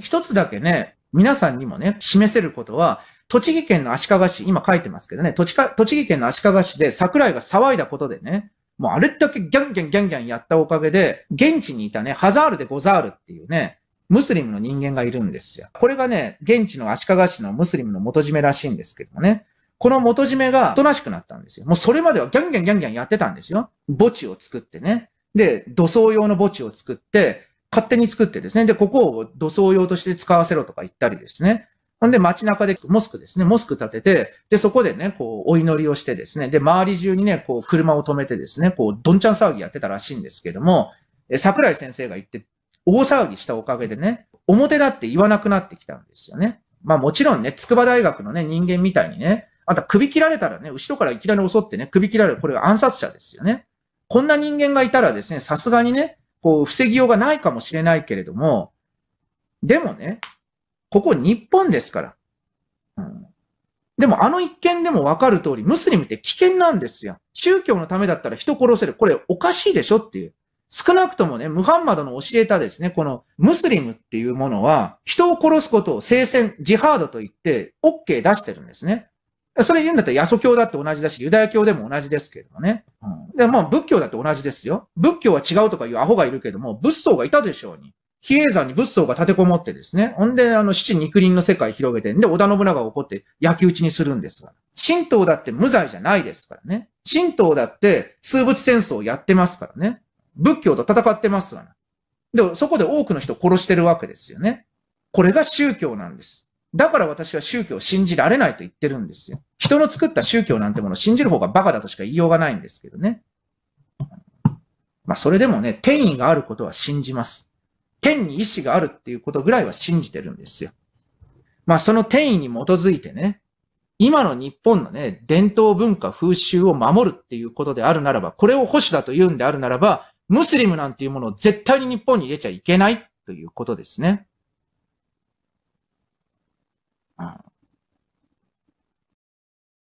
一つだけね、皆さんにもね、示せることは、栃木県の足利市、今書いてますけどね、栃木県の足利市で桜井が騒いだことでね、もうあれだけギャンギャンギャンギャンやったおかげで、現地にいたね、ハザールでござるっていうね、ムスリムの人間がいるんですよ。これがね、現地の足利市のムスリムの元締めらしいんですけどもね、この元締めがおとなしくなったんですよ。もうそれまではギャンギャンギャンギャンやってたんですよ。墓地を作ってね。で、土葬用の墓地を作って、勝手に作ってですね、で、ここを土葬用として使わせろとか言ったりですね、ほんで街中でモスクですね、モスク建てて、で、そこでね、こう、お祈りをしてですね、で、周り中にね、こう、車を止めてですね、こう、どんちゃん騒ぎやってたらしいんですけども、桜井先生が言って、大騒ぎしたおかげでね、表だって言わなくなってきたんですよね。まあもちろんね、筑波大学のね、人間みたいにね、あんた首切られたらね、後ろからいきなり襲ってね、首切られる、これが暗殺者ですよね。こんな人間がいたらですね、さすがにね、こう、防ぎようがないかもしれないけれども、でもね、ここ日本ですから。うん、でもあの一件でもわかる通り、ムスリムって危険なんですよ。宗教のためだったら人殺せる。これおかしいでしょっていう。少なくともね、ムハンマドの教えたですね、このムスリムっていうものは、人を殺すことを聖戦、ジハードと言って、OK 出してるんですね。それ言うんだったらヤソ教だって同じだし、ユダヤ教でも同じですけれどもね。で、まあ仏教だって同じですよ。仏教は違うとかいうアホがいるけども、仏僧がいたでしょうに。比叡山に仏僧が立てこもってですね。ほんで、あの、七肉林の世界広げて、んで、織田信長が怒って焼き討ちにするんですから。神道だって無罪じゃないですからね。神道だって数物戦争をやってますからね。仏教と戦ってますから、ね。で、そこで多くの人を殺してるわけですよね。これが宗教なんです。だから私は宗教を信じられないと言ってるんですよ。人の作った宗教なんてものを信じる方がバカだとしか言いようがないんですけどね。まあそれでもね、転移があることは信じます。天に意志があるっていうことぐらいは信じてるんですよ。まあその転移に基づいてね、今の日本のね、伝統文化風習を守るっていうことであるならば、これを保守だと言うんであるならば、ムスリムなんていうものを絶対に日本に入れちゃいけないということですね。